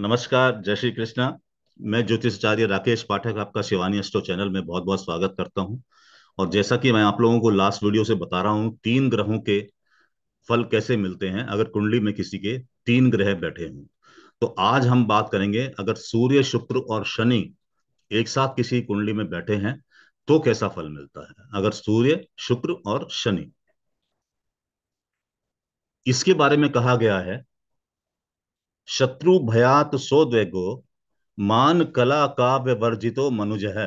नमस्कार जय श्री कृष्णा मैं ज्योतिषाचार्य राकेश पाठक आपका शिवानी अस्टो चैनल में बहुत बहुत स्वागत करता हूं और जैसा कि मैं आप लोगों को लास्ट वीडियो से बता रहा हूं तीन ग्रहों के फल कैसे मिलते हैं अगर कुंडली में किसी के तीन ग्रह बैठे हों तो आज हम बात करेंगे अगर सूर्य शुक्र और शनि एक साथ किसी कुंडली में बैठे हैं तो कैसा फल मिलता है अगर सूर्य शुक्र और शनि इसके बारे में कहा गया है शत्रु भयात द्वेगो मान कला काव्य वर्जितो मनुज है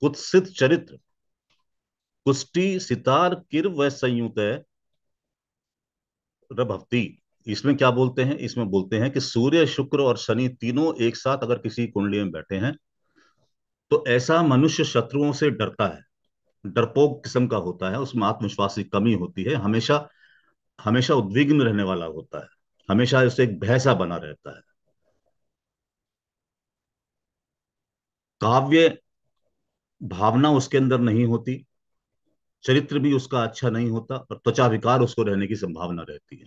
कुत्सित चरित्र कुष्टि सितार किर व संयुक्त भक्ति इसमें क्या बोलते हैं इसमें बोलते हैं कि सूर्य शुक्र और शनि तीनों एक साथ अगर किसी कुंडली में बैठे हैं तो ऐसा मनुष्य शत्रुओं से डरता है डरपोक किस्म का होता है उसमें आत्मविश्वास की कमी होती है हमेशा हमेशा उद्विग्न रहने वाला होता है हमेशा उससे एक भैसा बना रहता है काव्य भावना उसके अंदर नहीं होती चरित्र भी उसका अच्छा नहीं होता और त्वचा विकार उसको रहने की संभावना रहती है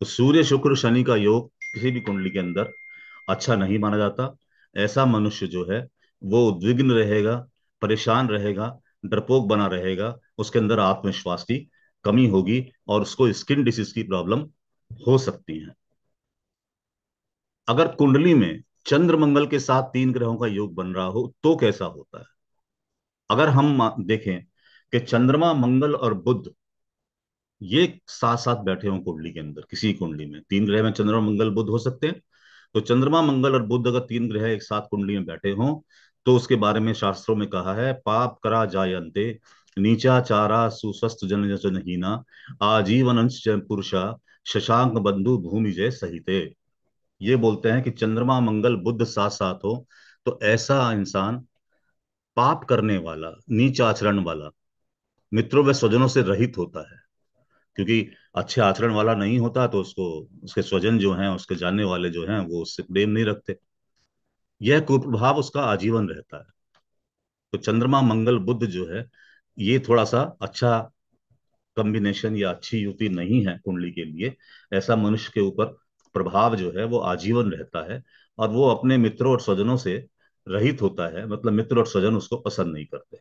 तो सूर्य शुक्र शनि का योग किसी भी कुंडली के अंदर अच्छा नहीं माना जाता ऐसा मनुष्य जो है वो उद्विग्न रहेगा परेशान रहेगा डरपोक बना रहेगा उसके अंदर आत्मविश्वास की कमी होगी और उसको स्किन डिसीज की प्रॉब्लम हो सकती हैं अगर कुंडली में चंद्र मंगल के साथ तीन ग्रहों का योग बन रहा हो तो कैसा होता है अगर हम देखें कि चंद्रमा मंगल और बुद्ध ये साथ साथ बैठे हों कुंडली के अंदर किसी कुंडली में तीन ग्रह में चंद्रमा मंगल बुद्ध हो सकते हैं तो चंद्रमा मंगल और बुद्ध अगर तीन ग्रह एक साथ कुंडली में बैठे हों तो उसके बारे में शास्त्रों में कहा है पाप करा जायते नीचा चारा सुस्वस्थ जन जनहीना आजीवन अंश पुरुषा शशांक बंधु भूमि जय सहित ये बोलते हैं कि चंद्रमा मंगल बुद्ध साथ साथ हो तो ऐसा इंसान पाप करने वाला नीच आचरण वाला मित्रों व स्वजनों से रहित होता है क्योंकि अच्छे आचरण वाला नहीं होता तो उसको उसके स्वजन जो हैं उसके जानने वाले जो हैं वो उससे प्रेम नहीं रखते यह कुप्रभाव उसका आजीवन रहता है तो चंद्रमा मंगल बुद्ध जो है ये थोड़ा सा अच्छा कम्बिनेशन या अच्छी युति नहीं है कुंडली के लिए ऐसा मनुष्य के ऊपर प्रभाव जो है वो आजीवन रहता है और वो अपने मित्रों और स्वजनों से रहित होता है मतलब मित्र और स्वजन उसको पसंद नहीं करते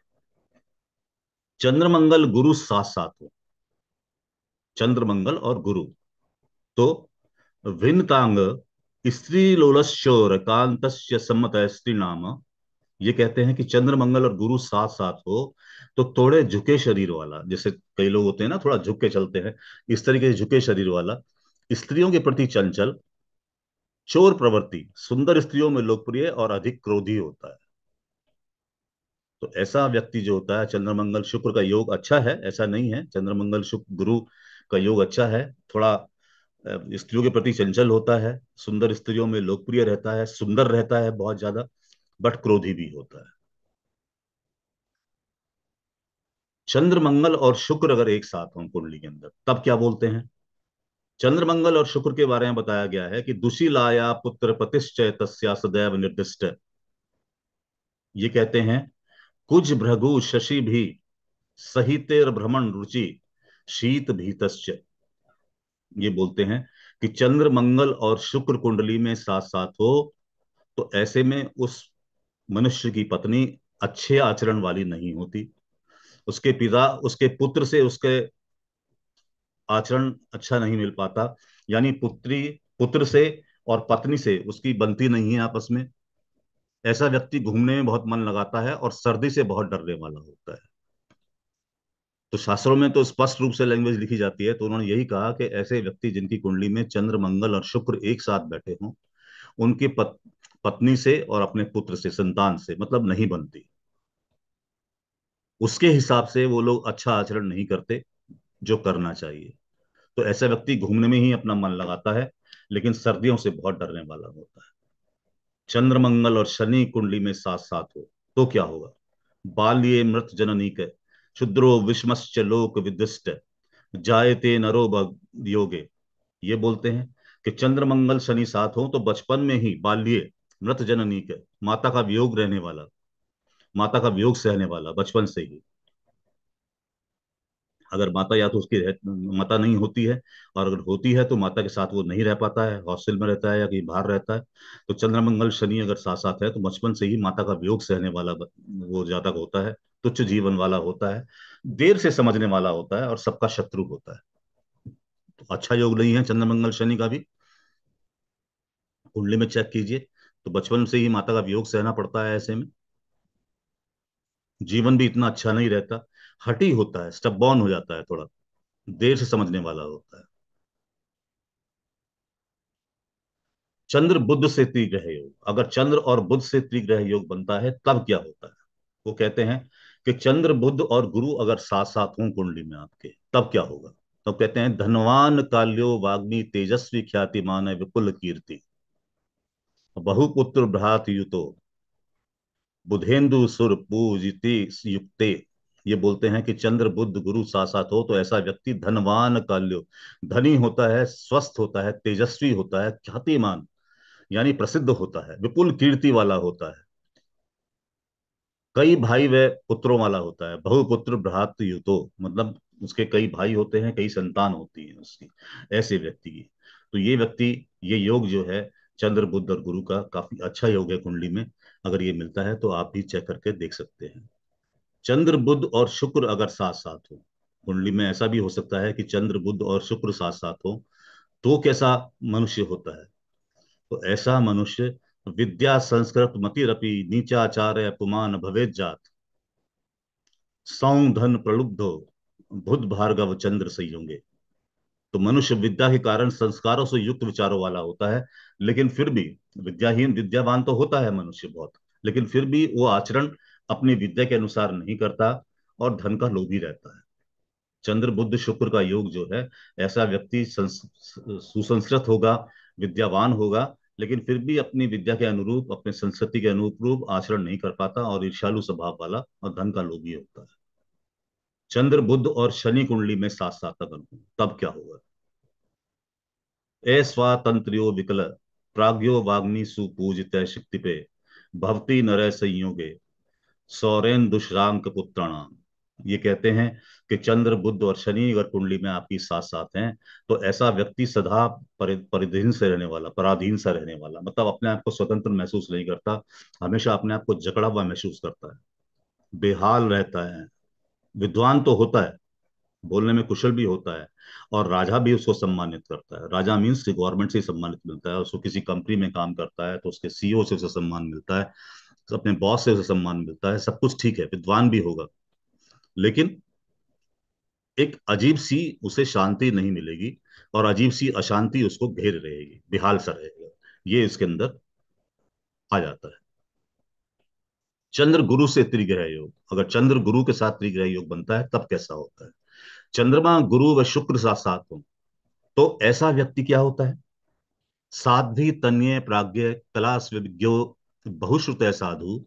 चंद्रमंगल गुरु साथ साथ हो चंद्रमंगल और गुरु तो भिन्नतांग स्त्री लोलश्चोर कांत सम्मत स्त्री नाम ये कहते हैं कि चंद्र मंगल और गुरु साथ साथ हो तो थोड़े झुके शरीर वाला जैसे कई लोग होते हैं ना थोड़ा झुक के चलते हैं इस तरीके से झुके शरीर वाला स्त्रियों के प्रति चंचल चोर प्रवृत्ति सुंदर स्त्रियों में लोकप्रिय और अधिक क्रोधी होता है तो ऐसा व्यक्ति जो होता है चंद्रमंगल शुक्र का योग अच्छा है ऐसा नहीं है चंद्रमंगल शुक्र गुरु का योग अच्छा है थोड़ा स्त्रियों के प्रति चंचल होता है सुंदर स्त्रियों में लोकप्रिय रहता है सुंदर रहता है बहुत ज्यादा बट क्रोधी भी होता है चंद्र मंगल और शुक्र अगर एक साथ हों कुंडली के अंदर तब क्या बोलते हैं चंद्र मंगल और शुक्र के बारे में बताया गया है कि लाया पुत्र प्रतिश्चय तस्या सदैव निर्दिष्ट ये कहते हैं कुछ भ्रगु शशि भी सहितेर भ्रमण रुचि शीत भीतश्च ये बोलते हैं कि चंद्र मंगल और शुक्र कुंडली में साथ साथ हो तो ऐसे में उस मनुष्य की पत्नी अच्छे आचरण वाली नहीं होती उसके पिता उसके पुत्र से उसके आचरण अच्छा नहीं मिल पाता यानी पुत्री पुत्र से और पत्नी से उसकी बनती नहीं है आपस में ऐसा व्यक्ति घूमने में बहुत मन लगाता है और सर्दी से बहुत डरने वाला होता है तो शास्त्रों में तो स्पष्ट रूप से लैंग्वेज लिखी जाती है तो उन्होंने यही कहा कि ऐसे व्यक्ति जिनकी कुंडली में चंद्र मंगल और शुक्र एक साथ बैठे हों उनके पत्नी से और अपने पुत्र से संतान से मतलब नहीं बनती उसके हिसाब से वो लोग अच्छा आचरण नहीं करते जो करना चाहिए तो ऐसा व्यक्ति घूमने में ही अपना मन लगाता है लेकिन सर्दियों से बहुत डरने वाला होता है चंद्रमंगल और शनि कुंडली में साथ साथ हो तो क्या होगा बाल्ये मृत जननीक क्षुद्रो विषमश्च लोक विदिष्ट जायते नरो योगे ये बोलते हैं कि चंद्रमंगल शनि साथ हो तो बचपन में ही बाल्य मृत जननी के माता का वियोग रहने वाला माता का वियोग सहने वाला बचपन से ही अगर माता या तो उसकी रह, माता नहीं होती है और अगर होती है तो माता के साथ वो नहीं रह पाता है हॉस्टल में रहता है या कहीं बाहर रहता है तो चंद्रमंगल शनि अगर साथ साथ है तो बचपन से ही माता का वियोग सहने वाला वो जातक होता है तुच्छ जीवन वाला होता है देर से समझने वाला होता है और सबका शत्रु होता है तो अच्छा योग नहीं है चंद्रमंगल शनि का भी कुंडली में चेक कीजिए तो बचपन से ही माता का वियोग सहना पड़ता है ऐसे में जीवन भी इतना अच्छा नहीं रहता हटी होता है स्टबॉन हो जाता है थोड़ा देर से समझने वाला होता है चंद्र बुद्ध से त्रिग्रह योग अगर चंद्र और बुद्ध से त्रिग्रह योग बनता है तब क्या होता है वो कहते हैं कि चंद्र बुद्ध और गुरु अगर साथ साथ हों कुंडली में आपके तब क्या होगा तो कहते हैं धनवान काल्यो वाग्मी तेजस्वी ख्याति है विपुल कीर्ति बहुपुत्र भ्रात युतो बुधेंदु सुर पूजिति युक्ते ये बोलते हैं कि चंद्र बुद्ध गुरु साथ साथ हो तो ऐसा व्यक्ति धनवान काल्यो धनी होता है स्वस्थ होता है तेजस्वी होता है ख्यातिमान यानी प्रसिद्ध होता है विपुल कीर्ति वाला होता है कई भाई वे पुत्रों वाला होता है बहुपुत्र भ्रात युतो मतलब उसके कई भाई होते हैं कई संतान होती है उसकी ऐसे व्यक्ति की तो ये व्यक्ति ये योग जो है चंद्र बुद्ध और गुरु का काफी अच्छा योग है कुंडली में अगर ये मिलता है तो आप भी चेक करके देख सकते हैं चंद्र बुद्ध और शुक्र अगर साथ साथ हो कुंडली में ऐसा भी हो सकता है कि चंद्र बुद्ध और शुक्र साथ साथ हो तो कैसा मनुष्य होता है तो ऐसा मनुष्य विद्या संस्कृत मतिरपि नीचाचार्य पुमान भवेद जात सौ प्रलुब्ध हो बुद्ध भार्गव चंद्र सही होंगे तो मनुष्य विद्या के कारण संस्कारों से युक्त विचारों वाला होता है लेकिन फिर भी विद्याहीन विद्यावान तो होता है मनुष्य बहुत लेकिन फिर भी वो आचरण अपनी विद्या के अनुसार नहीं करता और धन का लोभी रहता है चंद्र बुद्ध शुक्र का योग जो है ऐसा व्यक्ति सुसंस्कृत होगा विद्यावान होगा लेकिन फिर भी अपनी विद्या के अनुरूप अपने संस्कृति के अनुरूप आचरण नहीं कर पाता और ईर्षालु स्वभाव वाला और धन का लोभी होता है चंद्र बुद्ध और शनि कुंडली में साथ साधकन हूं तब क्या होगा ए स्वातंत्रियो विकल प्राग्यो वाग्नि सुपूजित शक्ति पे भवती नर संयोगे सौरेन दुष्रांक पुत्राणाम ये कहते हैं कि चंद्र बुद्ध और शनि अगर कुंडली में आपकी साथ साथ हैं तो ऐसा व्यक्ति सदा परिधीन से रहने वाला पराधीन सा रहने वाला मतलब अपने आप को स्वतंत्र महसूस नहीं करता हमेशा अपने आप को जकड़ा हुआ महसूस करता है बेहाल रहता है विद्वान तो होता है बोलने में कुशल भी होता है और राजा भी उसको सम्मानित करता है राजा मीन्स की गवर्नमेंट से सम्मानित मिलता है उसको किसी कंपनी में काम करता है तो उसके सीईओ से उसे सम्मान मिलता है तो अपने बॉस से उसे सम्मान मिलता है सब कुछ ठीक है विद्वान भी होगा लेकिन एक अजीब सी उसे शांति नहीं मिलेगी और अजीब सी अशांति उसको घेर रहेगी बिहाल सा रहेगा ये इसके अंदर आ जाता है चंद्र गुरु से त्रिग्रह योग अगर चंद्र गुरु के साथ त्रिग्रह योग बनता है तब कैसा होता है चंद्रमा गुरु व शुक्र साथ साथ हो तो ऐसा व्यक्ति क्या होता है साध्वी तन्य प्राज्ञ कलास विज्ञो बहुश्रुत साधु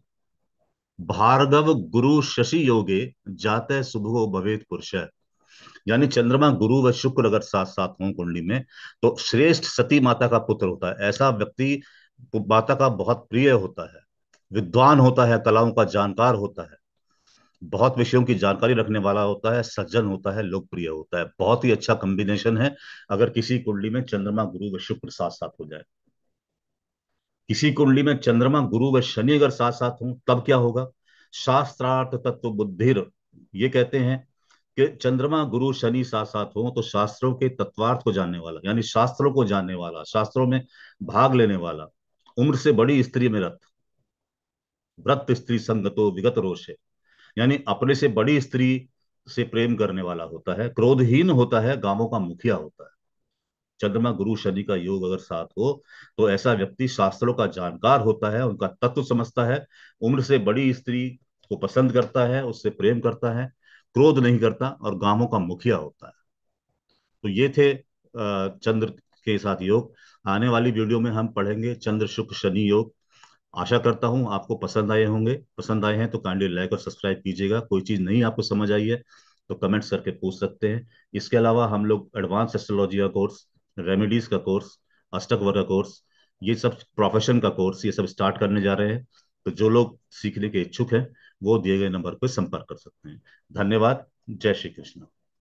भार्गव गुरु शशि योगे जाते सुबह भवेद पुरुष यानी चंद्रमा गुरु व शुक्र अगर साथ साथ हों कुंडली में तो श्रेष्ठ सती माता का पुत्र होता है ऐसा व्यक्ति माता का बहुत प्रिय होता है विद्वान होता है कलाओं का जानकार होता है बहुत विषयों की जानकारी रखने वाला होता है सज्जन होता है लोकप्रिय होता है बहुत ही अच्छा कॉम्बिनेशन है अगर किसी कुंडली में चंद्रमा गुरु व शुक्र साथ साथ हो जाए किसी कुंडली में चंद्रमा गुरु व शनि अगर साथ साथ हों तब क्या होगा शास्त्रार्थ तत्व बुद्धिर ये कहते हैं कि चंद्रमा गुरु शनि साथ साथ हो तो शास्त्रों के तत्वार्थ को जानने वाला यानी शास्त्रों को जानने वाला शास्त्रों में भाग लेने वाला उम्र से बड़ी स्त्री में रथ व्रत स्त्री संगतो विगत रोष है यानी अपने से बड़ी स्त्री से प्रेम करने वाला होता है क्रोधहीन होता है गांवों का मुखिया होता है चंद्रमा गुरु शनि का योग अगर साथ हो तो ऐसा व्यक्ति शास्त्रों का जानकार होता है उनका तत्व समझता है उम्र से बड़ी स्त्री को पसंद करता है उससे प्रेम करता है क्रोध नहीं करता और गांवों का मुखिया होता है तो ये थे चंद्र के साथ योग आने वाली वीडियो में हम पढ़ेंगे चंद्र शुक्र शनि योग आशा करता हूं आपको पसंद आए होंगे पसंद आए हैं तो काइंडली लाइक और सब्सक्राइब कीजिएगा कोई चीज़ नहीं आपको समझ आई है तो कमेंट्स करके पूछ सकते हैं इसके अलावा हम लोग एडवांस एस्ट्रोलॉजी का कोर्स रेमेडीज का कोर्स अष्टक वर्ग का कोर्स ये सब प्रोफेशन का कोर्स ये सब स्टार्ट करने जा रहे हैं तो जो लोग सीखने के इच्छुक हैं वो दिए गए नंबर पर संपर्क कर सकते हैं धन्यवाद जय श्री कृष्ण